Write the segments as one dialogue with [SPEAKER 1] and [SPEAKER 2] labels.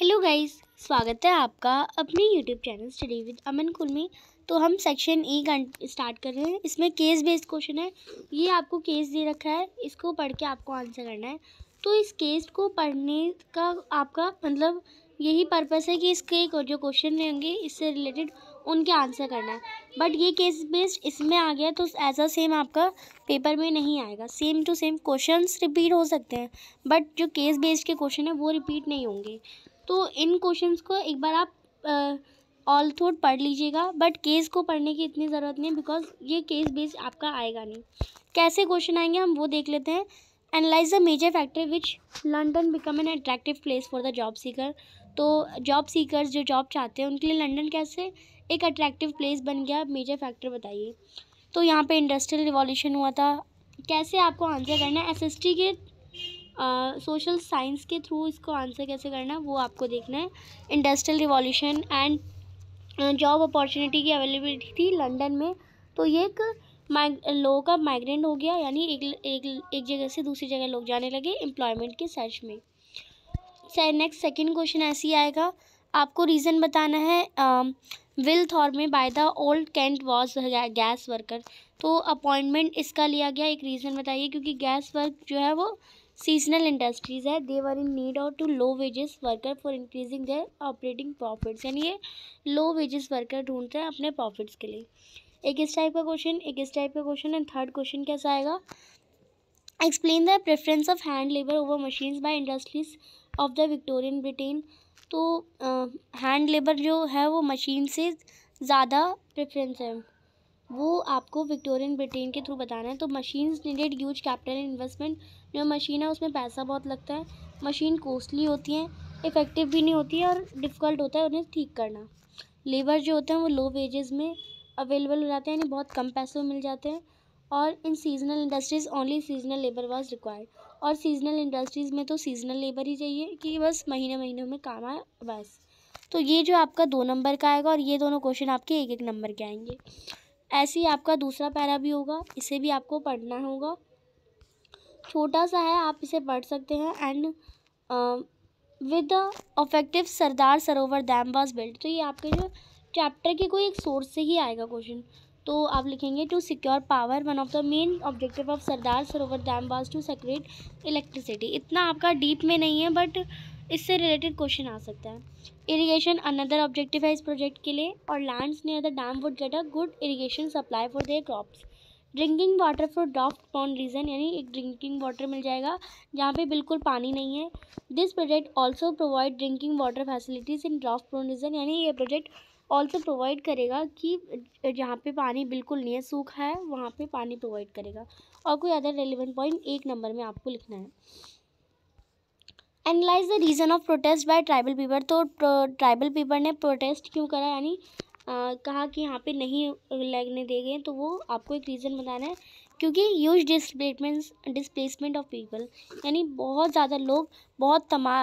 [SPEAKER 1] hello guys स्वागत है आपका अपने YouTube channel study with Aman कुल में तो हम सेक्शन ई स्टार्ट कर रहे हैं इसमें केस बेस्ड क्वेश्चन है ये आपको केस दे रखा है इसको पढ़ के आपको आंसर करना है तो इस केस को पढ़ने का आपका मतलब यही पर्पस है कि इसके जो क्वेश्चन होंगे इससे रिलेटेड उनके आंसर करना है बट ये केस बेस्ड इसमें आ गया तो एज अ सेम आपका पेपर में नहीं आएगा same to same questions repeat हो सकते हैं बट जो केस बेस्ड के क्वेश्चन हैं वो रिपीट नहीं होंगे तो इन क्वेश्चंस को एक बार आप ऑल थोट पढ़ लीजिएगा बट केस को पढ़ने की इतनी ज़रूरत नहीं बिकॉज ये केस बेस आपका आएगा नहीं कैसे क्वेश्चन आएंगे हम वो देख लेते हैं analyse the major factor which London become an attractive place for the job seeker तो जॉब सीकर्स जो जॉब चाहते हैं उनके लिए लंडन कैसे एक अट्रैक्टिव प्लेस बन गया मेजर फैक्टर बताइए तो यहाँ पे इंडस्ट्रियल रिवॉल्यूशन हुआ था कैसे आपको आंसर करना है एसएसटी के सोशल साइंस के थ्रू इसको आंसर कैसे करना है वो आपको देखना है industrial revolution and job opportunity की अवेलेबिलिटी थी लंदन में तो ये एक माइग लोगों का माइग्रेंट हो गया यानी एक एक एक जगह से दूसरी जगह लोग जाने लगे एम्प्लॉयमेंट के सर्च में नेक्स्ट सेकेंड क्वेश्चन ऐसे ही आएगा आपको रीज़न बताना है विल में by the old cant was gas worker तो अपॉइंटमेंट इसका लिया गया एक रीज़न बताइए क्योंकि गैस वर्क जो है वो सीजनल इंडस्ट्रीज है they are in need out to low wages worker for increasing their operating profits यानी ये लो वेजेस वर्कर ढूंढते हैं अपने प्रॉफिट्स के लिए एक इस टाइप का क्वेश्चन एक इस टाइप का क्वेश्चन एंड थर्ड क्वेश्चन कैसा आएगा explain the preference of hand labour over machines by industries of the Victorian Britain तो हैंड लेबर जो है वो मशीन से ज़्यादा प्रेफरेंस है वो आपको विक्टोरियन ब्रिटेन के थ्रू बताना है तो machine needed use capital investment जो मशीन है उसमें पैसा बहुत लगता है मशीन कॉस्टली होती हैं इफ़ेक्टिव भी नहीं होती है और डिफ़िकल्ट होता है उन्हें ठीक करना लेबर जो होते हैं वो लो वेजेस में अवेलेबल हो जाते हैं यानी बहुत कम पैसे में मिल जाते हैं और in seasonal industries only seasonal labour was required और सीजनल इंडस्ट्रीज़ में तो सीजनल लेबर ही चाहिए कि बस महीने महीने में काम आए बस तो ये जो आपका दो नंबर का आएगा और ये दोनों क्वेश्चन आपके एक एक नंबर के आएंगे ऐसे ही आपका दूसरा पैरा भी होगा इसे भी आपको पढ़ना होगा छोटा सा है आप इसे पढ़ सकते हैं and with the objective Sardar Sarovar dam was built तो ये आपके जो चैप्टर के कोई एक सोर्स से ही आएगा क्वेश्चन तो आप लिखेंगे to secure power one of the main objective of Sardar Sarovar dam was to secret electricity इतना आपका डीप में नहीं है बट इससे रिलेटेड क्वेश्चन आ सकता है इरीगेशन अनदर ऑब्जेक्टिव है इस प्रोजेक्ट के लिए और lands near the dam would get a good irrigation supply for their crops drinking water for drought prone region यानी एक ड्रिंकिंग वाटर मिल जाएगा जहाँ पे बिल्कुल पानी नहीं है this project also provide drinking water facilities in drought prone region यानी ये प्रोजेक्ट ऑल्सो प्रोवाइड करेगा कि जहाँ पे पानी बिल्कुल नहीं है सूखा है वहाँ पे पानी प्रोवाइड करेगा और कोई अदर रेलिवेंट पॉइंट एक नंबर में आपको लिखना है analyse the reason of protest by tribal people तो ट्राइबल पीपल ने प्रोटेस्ट क्यों करा यानी कहा कि यहाँ पे नहीं लगने दे गए तो वो आपको एक रीज़न बताना है क्योंकि huge displacements displacement of people यानी बहुत ज़्यादा लोग बहुत तमा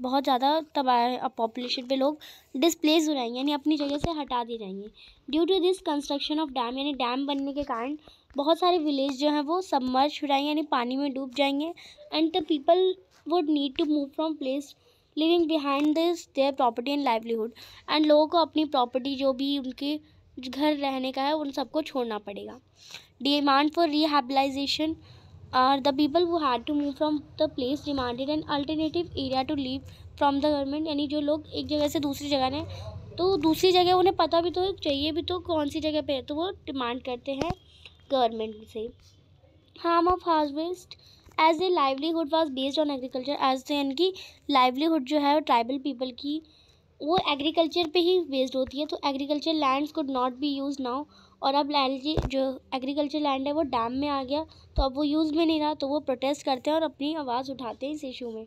[SPEAKER 1] बहुत ज़्यादा तबाह पॉपुलेशन पे लोग डिसप्लेस हो जाएंगे यानी अपनी जगह से हटा दिए जाएंगे due to this construction of dam यानी डैम बनने के कारण बहुत सारे विलेज जो हैं वो सबमर्ज हो जाएंगे यानी पानी में डूब जाएंगे and the people would need to move from place living behind this their property and livelihood and लोगों को अपनी प्रॉपर्टी जो भी उनके घर रहने का है उन सबको छोड़ना पड़ेगा demand for rehabilitation are the people who had to move from the place demanded and alternative area to live from the government यानी जो लोग एक जगह से दूसरी जगह ने तो दूसरी जगह उन्हें पता भी तो चाहिए भी तो कौन सी जगह पर है तो वो डिमांड करते हैं गवर्नमेंट से harm of harvest as a livelihood was based on agriculture as तो इनकी लाइवलीहुड जो है ट्राइबल पीपल की वो एग्रीकल्चर पे ही बेस्ड होती है तो agriculture lands could not be use now और अब लैंड जो एग्रीकल्चर लैंड है वो डैम में आ गया तो अब वो यूज़ में नहीं रहा तो वो प्रोटेस्ट करते हैं और अपनी आवाज़ उठाते हैं इस इशू में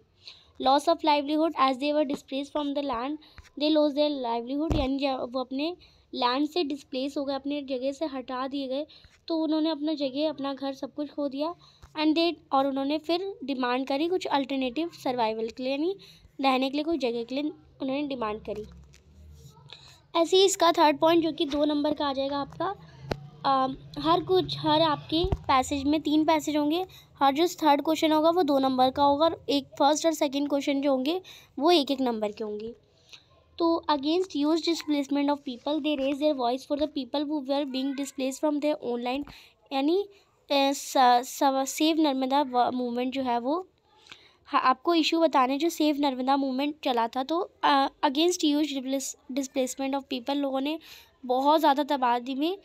[SPEAKER 1] loss of livelihood as they were displace from the land they loss their livelihood यानी वो अपने लैंड से डिस्प्लेस हो गए अपने जगह से हटा दिए गए तो उन्होंने अपना जगह अपना घर सब कुछ खो दिया एंड दे और उन्होंने फिर डिमांड करी कुछ अल्टरनेटिव सर्वाइवल के लिए यानी रहने के लिए कुछ जगह के लिए उन्होंने डिमांड करी ऐसे ही इसका थर्ड पॉइंट जो कि दो नंबर का आ जाएगा आपका आ, हर कुछ हर आपके पैसेज में तीन पैसेज होंगे हर जो थर्ड क्वेश्चन होगा वो दो नंबर का होगा और एक फर्स्ट और सेकेंड क्वेश्चन जो होंगे वो एक एक नंबर के होंगे तो against huge displacement of people they raise their voice for the people we are being displace from their online यानी सेव नर्मदा मूवमेंट जो है वो हाँ आपको इशू बताने जो सेव नर्मदा मूवमेंट चला था तो against huge displacement of people लोगों ने बहुत ज़्यादा तबादी में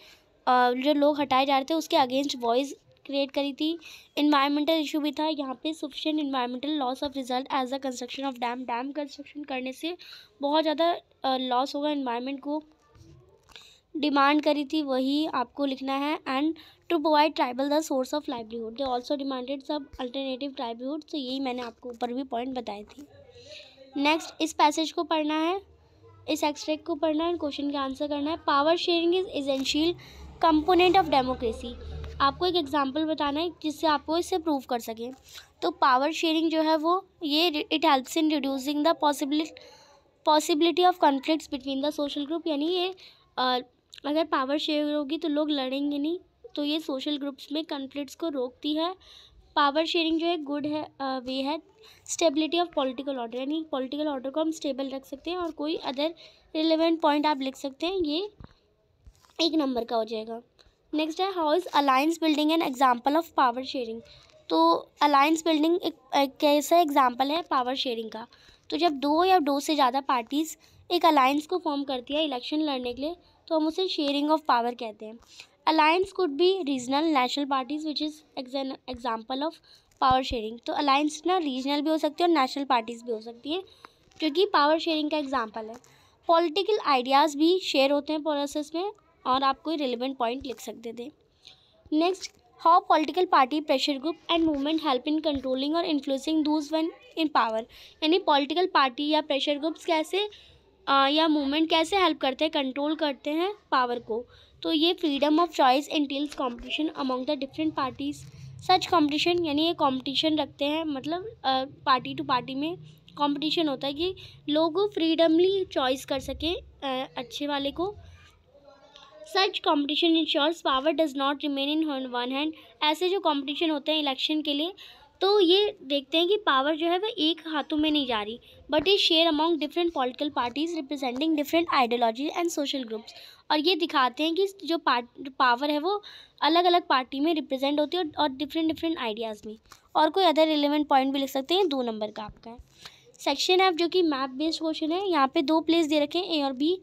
[SPEAKER 1] आ, जो लोग हटाए जा रहे थे उसके अगेंस्ट वॉइस क्रिएट करी थी इन्वायरमेंटल इशू भी था यहाँ पे sufficient environmental loss of result as a construction of dam dam construction करने से बहुत ज़्यादा लॉस होगा इन्वायरमेंट को डिमांड करी थी वही आपको लिखना है and to provide tribal the source of livelihood they also demanded सब अल्टरनेटिव ट्राइबलीहुड तो यही मैंने आपको ऊपर भी पॉइंट बताए थे नेक्स्ट इस पैसेज को पढ़ना है इस एक्सट्रैक्ट को पढ़ना है क्वेश्चन का आंसर करना है power sharing is essential component of democracy आपको एक एग्जांपल बताना है जिससे आपको इसे प्रूव कर सकें तो पावर शेयरिंग जो है वो ये it helps in reducing the possibility possibility of conflicts between the social group यानी ये अगर पावर शेयर होगी तो लोग लड़ेंगे नहीं तो ये सोशल ग्रुप्स में कन्फ्लिक्ट्स को रोकती है पावर शेयरिंग जो है गुड है वे है स्टेबिलिटी ऑफ पॉलिटिकल ऑर्डर यानी पॉलिटिकल ऑर्डर को हम स्टेबल रख सकते हैं और कोई अदर रिलेवेंट पॉइंट आप लिख सकते हैं ये एक नंबर का हो जाएगा नेक्स्ट है how is alliance building an example of power sharing तो अलायंस बिल्डिंग एक, कैसा एग्जाम्पल है पावर शेयरिंग का तो जब दो या दो से ज़्यादा पार्टीज़ एक अलायंस को फॉर्म करती है इलेक्शन लड़ने के लिए तो हम उसे शेयरिंग ऑफ पावर कहते हैं alliance could be regional national parties which is example of power sharing तो अलायंस ना रीजनल भी हो सकती है और नेशनल पार्टीज़ भी हो सकती है जो कि पावर शेयरिंग का एग्जाम्पल है पॉलिटिकल आइडियाज़ भी शेयर होते हैं प्रोसेस में और आप कोई रिलेवेंट पॉइंट लिख सकते थे next how political party pressure group and movement help in controlling और influencing those one in power यानी पॉलिटिकल पार्टी या प्रेशर ग्रुप्स कैसे आ, या मूवमेंट कैसे हेल्प करते हैं कंट्रोल करते हैं पावर को तो ये freedom of choice entails competition among the different parties such competition यानी ये कॉम्पिटिशन रखते हैं मतलब पार्टी टू पार्टी में कॉम्पिटिशन होता है कि लोग फ्रीडमली चॉइस कर सकें अच्छे वाले को such competition ensures power does not remain in one hand ऐसे जो कॉम्पिटिशन होते हैं इलेक्शन के लिए तो ये देखते हैं कि पावर जो है वह एक हाथों में नहीं जा रही बट ये share among different political parties representing different ideology and social groups और ये दिखाते हैं कि जो पार्ट पावर है वो अलग अलग पार्टी में रिप्रेजेंट होती है और डिफरेंट डिफरेंट आइडियाज़ में और कोई अदर रिलेवेंट पॉइंट भी लिख सकते हैं दो नंबर का आपका है सेक्शन एफ जो कि मैप बेस्ड क्वेश्चन है यहाँ पर दो प्लेस दे रखे हैं ए और बी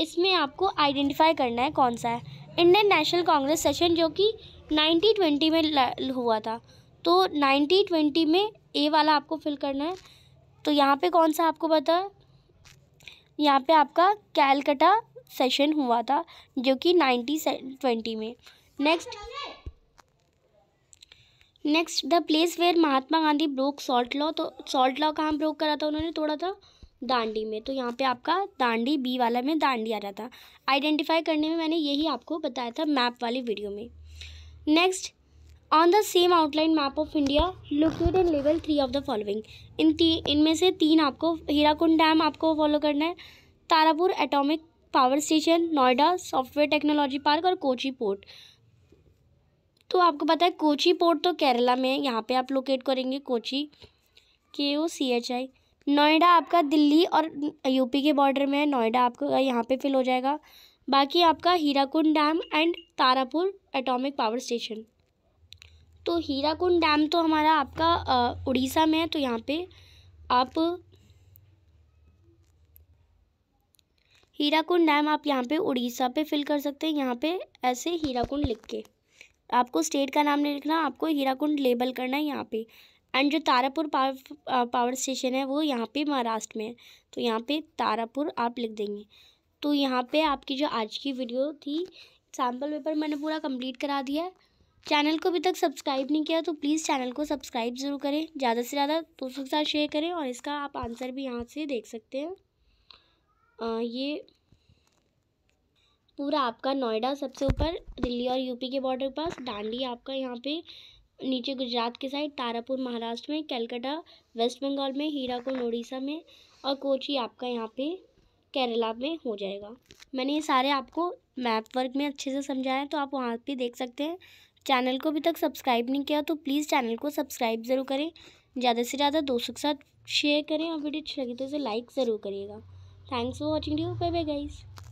[SPEAKER 1] इसमें आपको आइडेंटिफाई करना है कौन सा है इंडियन नेशनल कांग्रेस सेशन जो कि नाइनटीन ट्वेंटी में हुआ था तो नाइन्टी ट्वेंटी में ए वाला आपको फिल करना है तो यहाँ पे कौन सा आपको पता यहाँ पे आपका कैलकटा सेशन हुआ था जो कि नाइन्टी ट्वेंटी में next next the place where Mahatma Gandhi broke salt law तो सॉल्ट लॉ कहाँ ब्रोक करा था उन्होंने थोड़ा था दांडी में तो यहाँ पे आपका दांडी बी वाला में दांडी आ रहा था आइडेंटिफाई करने में मैंने यही आपको बताया था मैप वाली वीडियो में next on the same outline map of India locate in level three of the following in ती इनमें से तीन आपको हीराकुंड डैम आपको फॉलो करना है Tarapur atomic power station Noida software technology park और कोची पोर्ट तो आपको पता है कोची पोर्ट तो केरला में है यहाँ पे आप लोकेट करेंगे कोची के ओ सी एच आई नोएडा आपका दिल्ली और यूपी के बॉर्डर में है नोएडा आपको यहाँ पे फिल हो जाएगा बाकी आपका Hirakud dam and Tarapur atomic power station तो हीराकुंड डैम तो हमारा आपका उड़ीसा में है तो यहाँ पे आप हीराकुंड डैम आप यहाँ पे उड़ीसा पे फिल कर सकते हैं यहाँ पे ऐसे हीराकुंड लिख के आपको स्टेट का नाम नहीं लिखना आपको हीराकुंड लेबल करना है यहाँ पे एंड जो तारापुर पावर पावर स्टेशन है वो यहाँ पे महाराष्ट्र में है तो यहाँ पे तारापुर आप लिख देंगे तो यहाँ पे आपकी जो आज की वीडियो थी सैम्पल पेपर मैंने पूरा कंप्लीट करा दिया है चैनल को अभी तक सब्सक्राइब नहीं किया तो प्लीज़ चैनल को सब्सक्राइब ज़रूर करें ज़्यादा से ज़्यादा दोस्तों के साथ शेयर करें और इसका आप आंसर भी यहाँ से देख सकते हैं आ, ये पूरा आपका नोएडा सबसे ऊपर दिल्ली और यूपी के बॉर्डर के पास डांडी आपका यहाँ पे नीचे गुजरात के साइड तारापुर महाराष्ट्र में कैलकाटा वेस्ट बंगाल में हीराकुंड उड़ीसा में और कोची आपका यहाँ पे केरला में हो जाएगा मैंने ये सारे आपको मैप वर्क में अच्छे से समझाया तो आप वहाँ पे देख सकते हैं चैनल को अभी तक सब्सक्राइब नहीं किया तो प्लीज़ चैनल को सब्सक्राइब ज़रूर करें ज़्यादा से ज़्यादा दोस्तों के साथ शेयर करें और वीडियो अच्छी लगी तो इसे लाइक ज़रूर करिएगा thanks for watching you bye bye guys